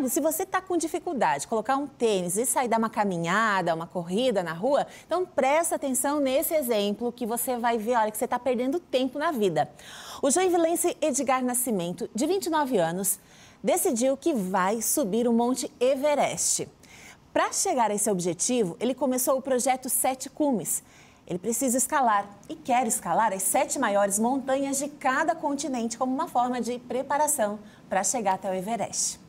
sabe, se você está com dificuldade, colocar um tênis e sair dar uma caminhada, uma corrida na rua, então presta atenção nesse exemplo que você vai ver, olha, que você está perdendo tempo na vida. O joinvilense Edgar Nascimento, de 29 anos, decidiu que vai subir o Monte Everest. Para chegar a esse objetivo, ele começou o projeto Sete Cumes. Ele precisa escalar e quer escalar as sete maiores montanhas de cada continente como uma forma de preparação para chegar até o Everest.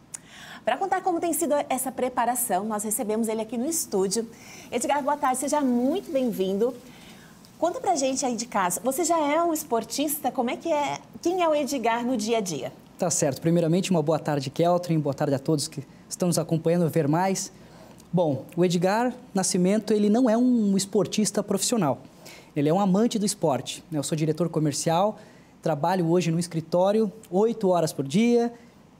Para contar como tem sido essa preparação, nós recebemos ele aqui no estúdio. Edgar, boa tarde, seja muito bem-vindo. Conta pra gente aí de casa, você já é um esportista? Como é que é? Quem é o Edgar no dia a dia? Tá certo. Primeiramente, uma boa tarde, Keltrin. Boa tarde a todos que estão nos acompanhando, ver mais. Bom, o Edgar Nascimento, ele não é um esportista profissional. Ele é um amante do esporte. Né? Eu sou diretor comercial, trabalho hoje no escritório oito horas por dia,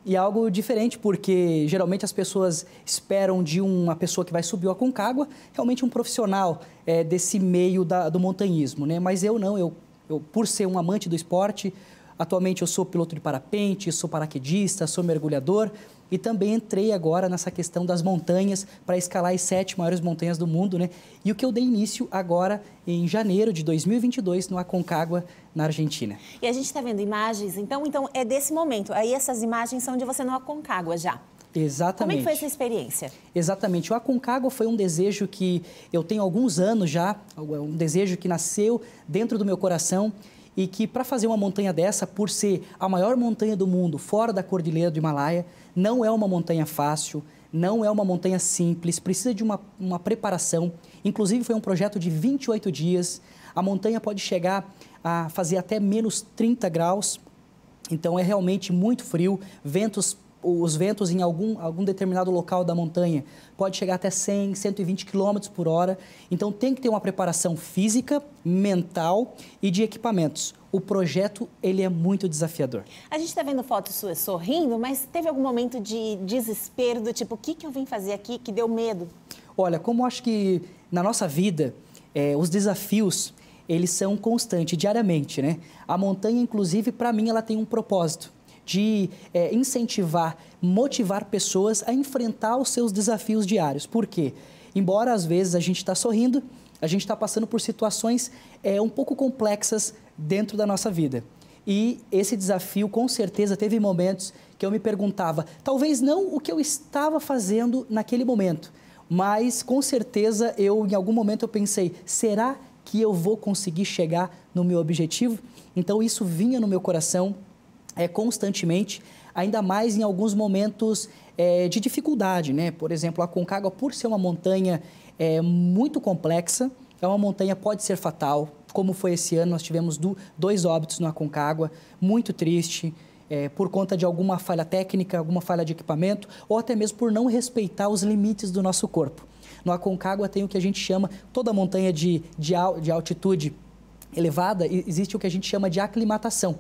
e é algo diferente, porque geralmente as pessoas esperam de uma pessoa que vai subir o Aconcagua realmente um profissional é, desse meio da, do montanhismo, né? Mas eu não, eu, eu, por ser um amante do esporte, atualmente eu sou piloto de parapente, sou paraquedista, sou mergulhador, e também entrei agora nessa questão das montanhas para escalar as sete maiores montanhas do mundo, né? E o que eu dei início agora em janeiro de 2022 no Aconcagua, na Argentina. E a gente está vendo imagens, então, então é desse momento. Aí essas imagens são de você no Aconcagua já. Exatamente. Como é que foi essa experiência? Exatamente. O Aconcagua foi um desejo que eu tenho alguns anos já, um desejo que nasceu dentro do meu coração e que para fazer uma montanha dessa, por ser a maior montanha do mundo fora da cordilheira do Himalaia, não é uma montanha fácil, não é uma montanha simples, precisa de uma, uma preparação. Inclusive, foi um projeto de 28 dias. A montanha pode chegar a fazer até menos 30 graus. Então, é realmente muito frio, ventos os ventos em algum, algum determinado local da montanha pode chegar até 100, 120 km por hora. Então tem que ter uma preparação física, mental e de equipamentos. O projeto ele é muito desafiador. A gente está vendo fotos suas sorrindo, mas teve algum momento de desespero do tipo o que, que eu vim fazer aqui que deu medo? Olha, como acho que na nossa vida é, os desafios eles são constantes, diariamente, né? A montanha, inclusive, para mim, ela tem um propósito de é, incentivar, motivar pessoas a enfrentar os seus desafios diários. Por quê? Embora às vezes a gente está sorrindo, a gente está passando por situações é, um pouco complexas dentro da nossa vida. E esse desafio, com certeza, teve momentos que eu me perguntava, talvez não o que eu estava fazendo naquele momento, mas com certeza eu, em algum momento, eu pensei, será que eu vou conseguir chegar no meu objetivo? Então isso vinha no meu coração é, constantemente, ainda mais em alguns momentos é, de dificuldade. Né? Por exemplo, a Concagua, por ser uma montanha é, muito complexa, é uma montanha pode ser fatal, como foi esse ano, nós tivemos do, dois óbitos no Aconcagua, muito triste, é, por conta de alguma falha técnica, alguma falha de equipamento, ou até mesmo por não respeitar os limites do nosso corpo. No Aconcagua tem o que a gente chama, toda montanha de, de, de altitude elevada, existe o que a gente chama de aclimatação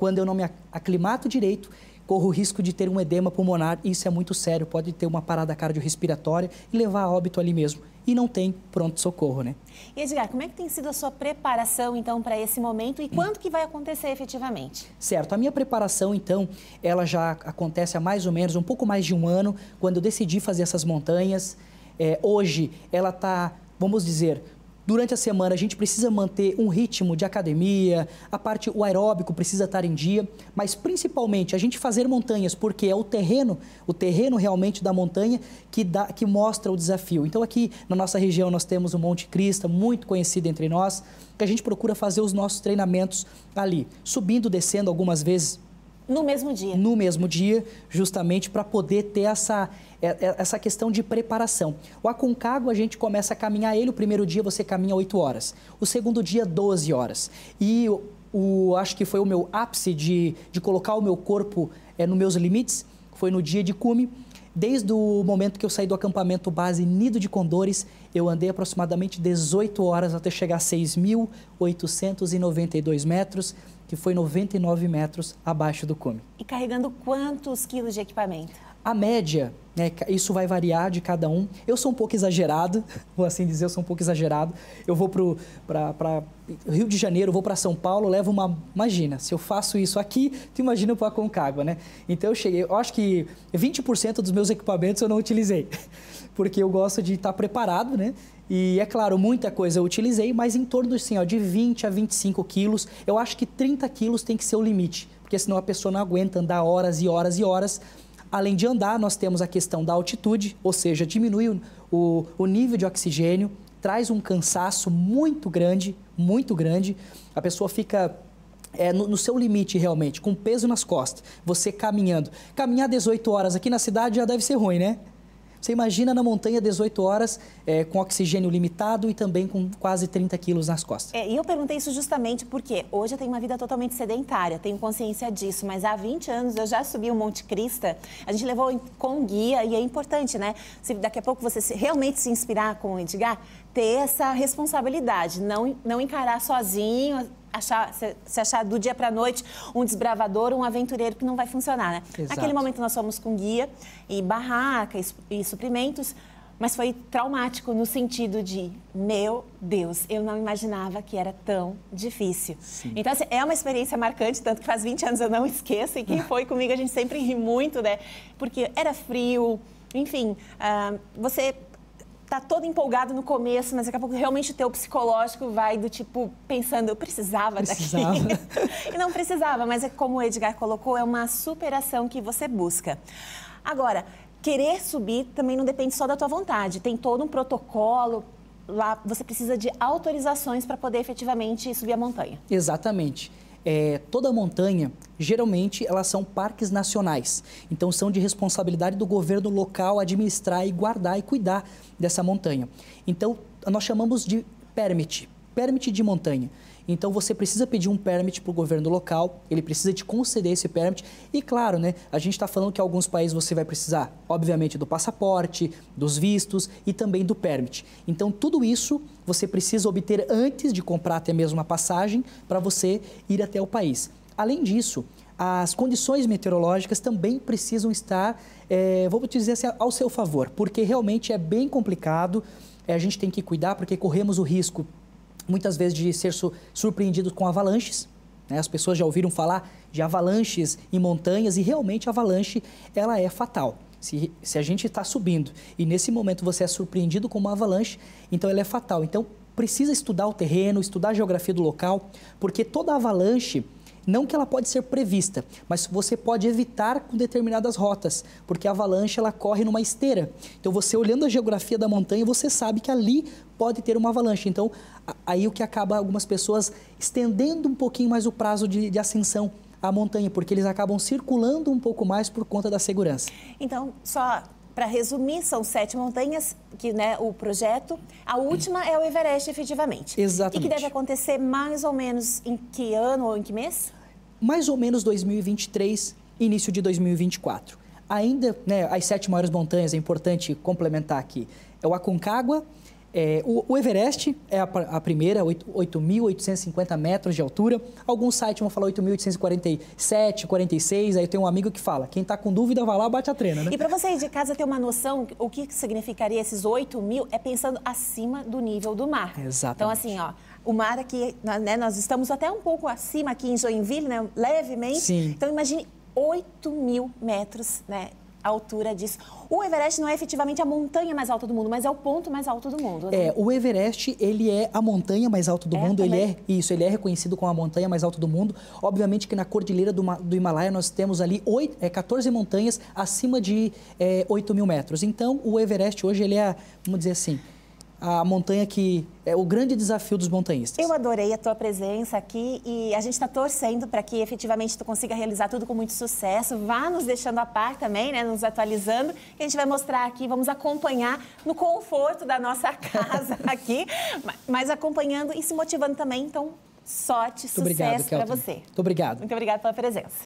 quando eu não me aclimato direito, corro o risco de ter um edema pulmonar, isso é muito sério, pode ter uma parada cardiorrespiratória e levar a óbito ali mesmo. E não tem pronto-socorro, né? E Edgar, como é que tem sido a sua preparação, então, para esse momento e quando que vai acontecer efetivamente? Certo, a minha preparação, então, ela já acontece há mais ou menos um pouco mais de um ano, quando eu decidi fazer essas montanhas. É, hoje, ela está, vamos dizer, Durante a semana a gente precisa manter um ritmo de academia, a parte o aeróbico precisa estar em dia, mas principalmente a gente fazer montanhas, porque é o terreno, o terreno realmente da montanha que dá que mostra o desafio. Então aqui na nossa região nós temos o Monte Crista, muito conhecido entre nós, que a gente procura fazer os nossos treinamentos ali, subindo, descendo algumas vezes no mesmo dia. No mesmo dia, justamente para poder ter essa, é, é, essa questão de preparação. O Aconcago, a gente começa a caminhar ele, o primeiro dia você caminha 8 horas, o segundo dia 12 horas. E o, acho que foi o meu ápice de, de colocar o meu corpo é, nos meus limites, foi no dia de cume. Desde o momento que eu saí do acampamento base Nido de Condores, eu andei aproximadamente 18 horas até chegar a 6.892 metros que foi 99 metros abaixo do cume. E carregando quantos quilos de equipamento? A média, né, isso vai variar de cada um. Eu sou um pouco exagerado, vou assim dizer, eu sou um pouco exagerado. Eu vou para Rio de Janeiro, vou para São Paulo, levo uma. Imagina, se eu faço isso aqui, tu imagina para Concagua, né? Então eu cheguei, eu acho que 20% dos meus equipamentos eu não utilizei, porque eu gosto de estar tá preparado, né? E é claro, muita coisa eu utilizei, mas em torno assim, ó, de 20 a 25 quilos. Eu acho que 30 quilos tem que ser o limite, porque senão a pessoa não aguenta andar horas e horas e horas. Além de andar, nós temos a questão da altitude, ou seja, diminui o, o nível de oxigênio, traz um cansaço muito grande, muito grande. A pessoa fica é, no, no, seu limite realmente, com peso nas costas, você caminhando. Caminhar 18 horas aqui na cidade já deve ser ruim, né? Você imagina na montanha 18 horas é, com oxigênio limitado e também com quase 30 quilos nas costas. É, e eu perguntei isso justamente porque hoje eu tenho uma vida totalmente sedentária, tenho consciência disso, mas há 20 anos eu já subi o Monte Crista, a gente levou com guia e é importante, né? Se daqui a pouco você se, realmente se inspirar com o Edgar, ter essa responsabilidade, não, não encarar sozinho, achar, se, se achar do dia para a noite um desbravador, um aventureiro que não vai funcionar, né? Naquele momento nós fomos com guia e barraca e, e suprimentos, mas foi traumático no sentido de, meu Deus, eu não imaginava que era tão difícil. Sim. Então, assim, é uma experiência marcante, tanto que faz 20 anos eu não esqueço, e quem foi comigo a gente sempre ri muito, né? Porque era frio, enfim, uh, você tá todo empolgado no começo, mas daqui a pouco realmente o teu psicológico vai do tipo pensando, eu precisava, precisava. daqui. e não precisava, mas é como o Edgar colocou, é uma superação que você busca. Agora, querer subir também não depende só da tua vontade, tem todo um protocolo, lá você precisa de autorizações para poder efetivamente subir a montanha. Exatamente é, toda a montanha, geralmente elas são parques nacionais. Então são de responsabilidade do governo local administrar e guardar e cuidar dessa montanha. Então nós chamamos de permit, permit de montanha. Então você precisa pedir um permit para o governo local, ele precisa te conceder esse permit. E claro, né, a gente está falando que alguns países você vai precisar, obviamente, do passaporte, dos vistos e também do permit. Então tudo isso você precisa obter antes de comprar até mesmo uma passagem para você ir até o país. Além disso, as condições meteorológicas também precisam estar, é, eh, te dizer assim, ao seu favor, porque realmente é bem complicado. Eh, a gente tem que cuidar porque corremos o risco muitas vezes de ser surpreendido com avalanches. Né? As pessoas já ouviram falar de avalanches em montanhas e realmente a avalanche ela é fatal. Se, se a gente está subindo e nesse momento você é surpreendido com uma avalanche, então ela é fatal. Então precisa estudar o terreno, estudar a geografia do local, porque toda avalanche não que ela pode ser prevista, mas você pode evitar com determinadas rotas, porque a avalanche ela corre numa esteira. Então você olhando a geografia da montanha, você sabe que ali pode ter uma avalanche. Então aí o que acaba algumas pessoas estendendo um pouquinho mais o prazo de, de ascensão à montanha, porque eles acabam circulando um pouco mais por conta da segurança. Então, só para resumir, são sete montanhas que né, o projeto. A última é o Everest, efetivamente. Exatamente. E que deve acontecer mais ou menos em que ano ou em que mês? Mais ou menos 2023, início de 2024. Ainda, né, as sete maiores montanhas, é importante complementar aqui, é o Aconcagua, é, o, o, Everest é a, a primeira, 8.850 metros de altura. Alguns sites vão falar 8.847, 46. Aí eu tenho um amigo que fala: quem está com dúvida, vai lá, bate a trena, né? E para você aí de casa ter uma noção, o que significaria esses 8.000 mil é pensando acima do nível do mar. Exato. Então, assim, ó, o mar aqui, né, nós estamos até um pouco acima aqui em Joinville, né? Levemente. Sim. Então, imagine 8 mil metros, né? altura disso. O Everest não é efetivamente a montanha mais alta do mundo, mas é o ponto mais alto do mundo. Né? É, assim. o Everest, ele é a montanha mais alta do é, mundo, também. ele é isso, ele é reconhecido como a montanha mais alta do mundo. Obviamente que na cordilheira do, do Himalaia nós temos ali 8, é, 14 montanhas acima de é, 8 mil metros. Então, o Everest hoje ele é, vamos dizer assim, a montanha que é o grande desafio dos montanhistas. Eu adorei a tua presença aqui e a gente está torcendo para que efetivamente tu consiga realizar tudo com muito sucesso. Vá nos deixando a par também, né? Nos atualizando. Que a gente vai mostrar aqui, vamos acompanhar no conforto da nossa casa aqui, mas acompanhando e se motivando também. Então, sorte, muito sucesso para você. Muito obrigado. Muito obrigado pela presença.